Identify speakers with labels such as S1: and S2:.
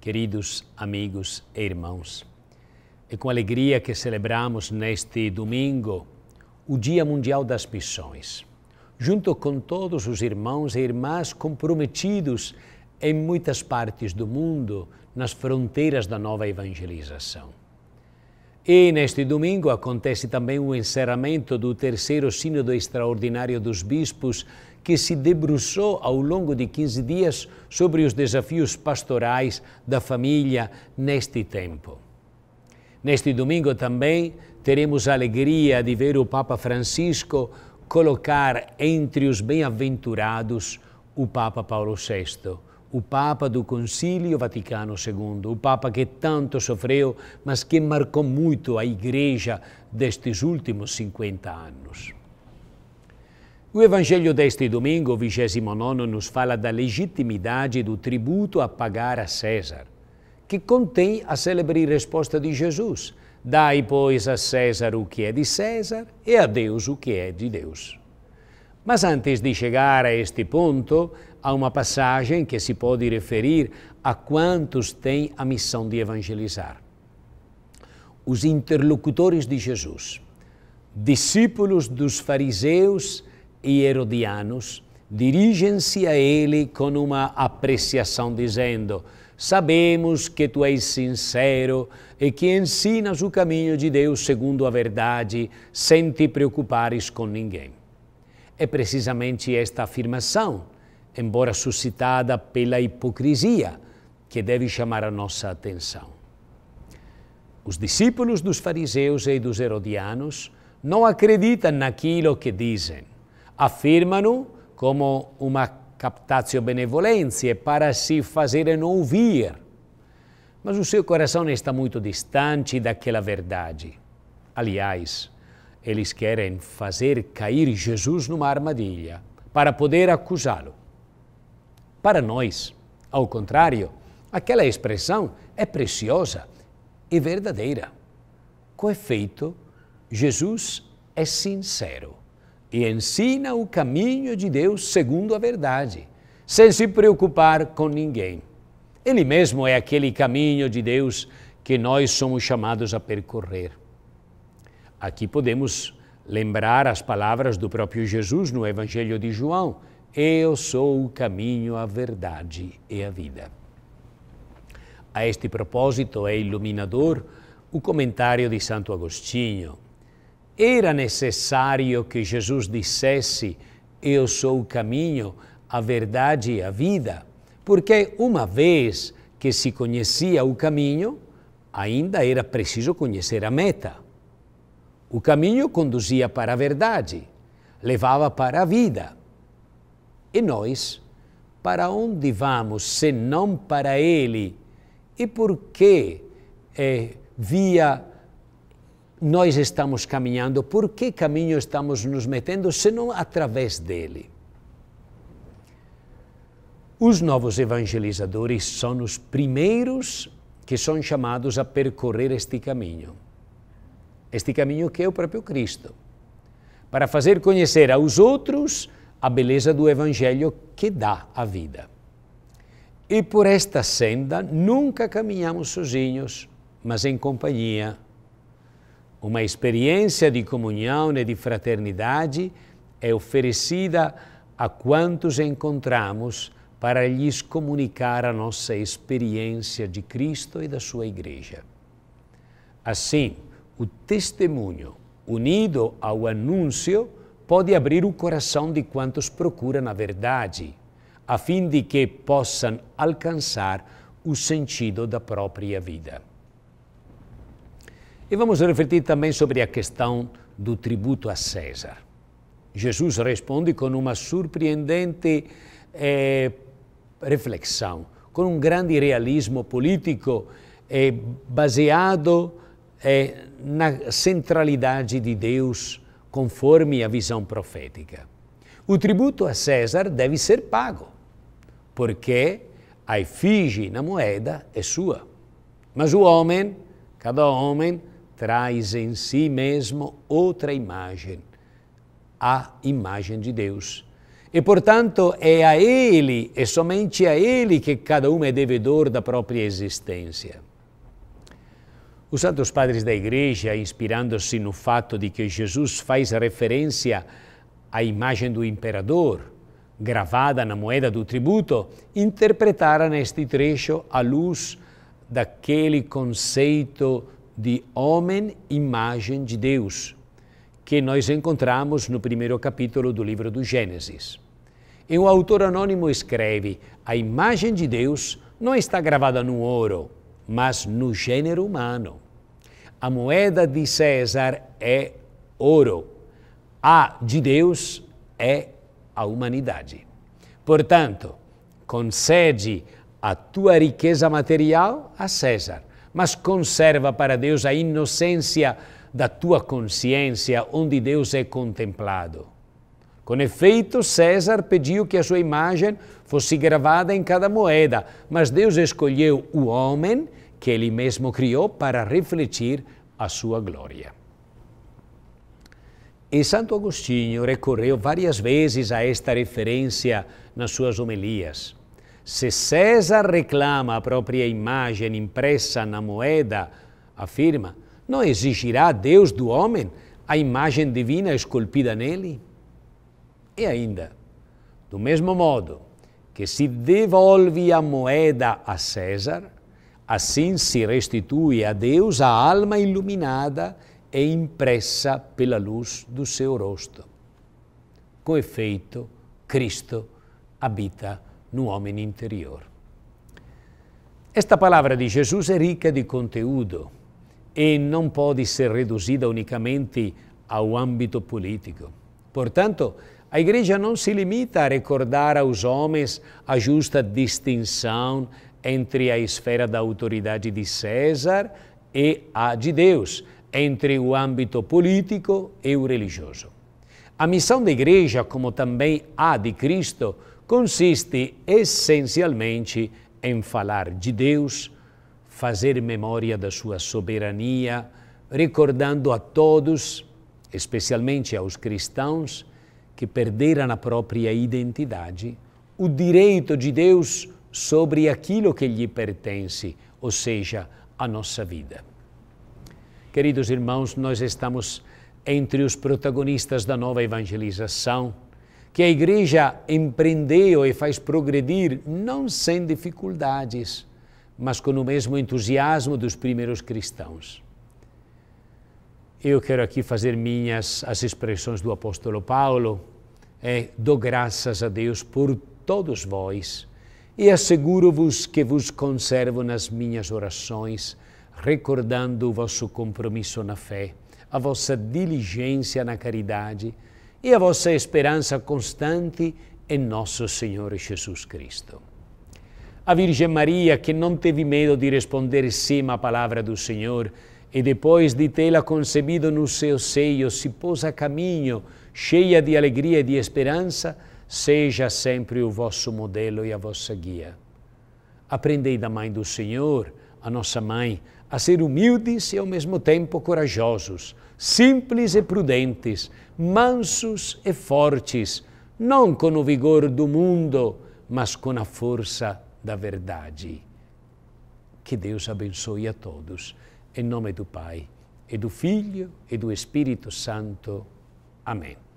S1: queridos amigos e irmãos. É com alegria que celebramos neste domingo o Dia Mundial das Missões, junto com todos os irmãos e irmãs comprometidos em muitas partes do mundo, nas fronteiras da nova evangelização. E neste domingo acontece também o encerramento do terceiro Sínodo Extraordinário dos Bispos, que se debruçou ao longo de 15 dias sobre os desafios pastorais da família neste tempo. Neste domingo também teremos a alegria de ver o Papa Francisco colocar entre os bem-aventurados o Papa Paulo VI, o Papa do Concílio Vaticano II, o Papa que tanto sofreu, mas que marcou muito a Igreja destes últimos 50 anos. O Evangelho deste domingo, 29, nos fala da legitimidade do tributo a pagar a César, que contém a célebre resposta de Jesus: Dai, pois, a César o que é de César e a Deus o que é de Deus. Mas antes de chegar a este ponto, há uma passagem que se pode referir a quantos têm a missão de evangelizar. Os interlocutores de Jesus, discípulos dos fariseus, e Herodianos dirigem-se a ele com uma apreciação, dizendo: Sabemos que tu és sincero e que ensinas o caminho de Deus segundo a verdade, sem te preocupares com ninguém. É precisamente esta afirmação, embora suscitada pela hipocrisia, que deve chamar a nossa atenção. Os discípulos dos fariseus e dos herodianos não acreditam naquilo que dizem afirmam no como uma captatio benevolência para se fazerem ouvir. Mas o seu coração está muito distante daquela verdade. Aliás, eles querem fazer cair Jesus numa armadilha para poder acusá-lo. Para nós, ao contrário, aquela expressão é preciosa e verdadeira. Com efeito, Jesus é sincero e ensina o caminho de Deus segundo a verdade, sem se preocupar com ninguém. Ele mesmo é aquele caminho de Deus que nós somos chamados a percorrer. Aqui podemos lembrar as palavras do próprio Jesus no Evangelho de João: Eu sou o caminho, a verdade e a vida. A este propósito é iluminador o comentário de Santo Agostinho, era necessário que Jesus dissesse: Eu sou o caminho, a verdade e a vida, porque uma vez que se conhecia o caminho, ainda era preciso conhecer a meta. O caminho conduzia para a verdade, levava para a vida. E nós, para onde vamos se não para Ele? E por que é, via nós estamos caminhando, por que caminho estamos nos metendo, senão através dele? Os novos evangelizadores são os primeiros que são chamados a percorrer este caminho. Este caminho que é o próprio Cristo, para fazer conhecer aos outros a beleza do Evangelho que dá a vida. E por esta senda nunca caminhamos sozinhos, mas em companhia uma experiência de comunhão e de fraternidade é oferecida a quantos encontramos para lhes comunicar a nossa experiência de Cristo e da sua Igreja. Assim, o testemunho, unido ao anúncio, pode abrir o coração de quantos procuram a verdade, a fim de que possam alcançar o sentido da própria vida. E vamos refletir também sobre a questão do tributo a César. Jesus responde com uma surpreendente eh, reflexão, com um grande realismo político eh, baseado eh, na centralidade de Deus, conforme a visão profética. O tributo a César deve ser pago, porque a efígie na moeda é sua. Mas o homem, cada homem, traz em si mesmo outra imagem, a imagem de Deus. E, portanto, é a Ele, e é somente a Ele, que cada um é devedor da própria existência. Os Santos Padres da Igreja, inspirando-se no fato de que Jesus faz referência à imagem do imperador, gravada na moeda do tributo, interpretaram este trecho à luz daquele conceito de homem imagem de Deus, que nós encontramos no primeiro capítulo do livro do Gênesis. E o autor anônimo escreve: a imagem de Deus não está gravada no ouro, mas no gênero humano. A moeda de César é ouro, a de Deus é a humanidade. Portanto, concede a tua riqueza material a César mas conserva para Deus a inocência da tua consciência, onde Deus é contemplado. Com efeito, César pediu que a sua imagem fosse gravada em cada moeda, mas Deus escolheu o homem que ele mesmo criou para refletir a sua glória. E Santo Agostinho recorreu várias vezes a esta referência nas suas homilias. Se César reclama a própria imagem impressa na moeda, afirma, não exigirá Deus do homem a imagem divina esculpida nele? E ainda, do mesmo modo que se devolve a moeda a César, assim se restitui a Deus a alma iluminada e impressa pela luz do seu rosto. Com efeito, Cristo habita no homem interior. Esta palavra de Jesus é rica de conteúdo e não pode ser reduzida unicamente ao âmbito político. Portanto, a Igreja não se limita a recordar aos homens a justa distinção entre a esfera da autoridade de César e a de Deus, entre o âmbito político e o religioso. A missão da Igreja, como também a de Cristo, consiste essencialmente em falar de Deus, fazer memória da sua soberania, recordando a todos, especialmente aos cristãos, que perderam a própria identidade, o direito de Deus sobre aquilo que lhe pertence, ou seja, a nossa vida. Queridos irmãos, nós estamos entre os protagonistas da nova evangelização que a igreja empreendeu e faz progredir, não sem dificuldades, mas com o mesmo entusiasmo dos primeiros cristãos. Eu quero aqui fazer minhas as expressões do apóstolo Paulo. É, dou graças a Deus por todos vós e asseguro-vos que vos conservo nas minhas orações, recordando o vosso compromisso na fé, a vossa diligência na caridade e a vossa esperança constante em nosso Senhor Jesus Cristo. A Virgem Maria, que não teve medo de responder sim à palavra do Senhor, e depois de tê-la concebido no seu seio, se pôs a caminho, cheia de alegria e de esperança, seja sempre o vosso modelo e a vossa guia. Aprendei da Mãe do Senhor, a nossa mãe, a ser humildes e ao mesmo tempo corajosos, simples e prudentes, mansos e fortes, não com o vigor do mundo, mas com a força da verdade. Que Deus abençoe a todos. Em nome do Pai, e do Filho e do Espírito Santo. Amém.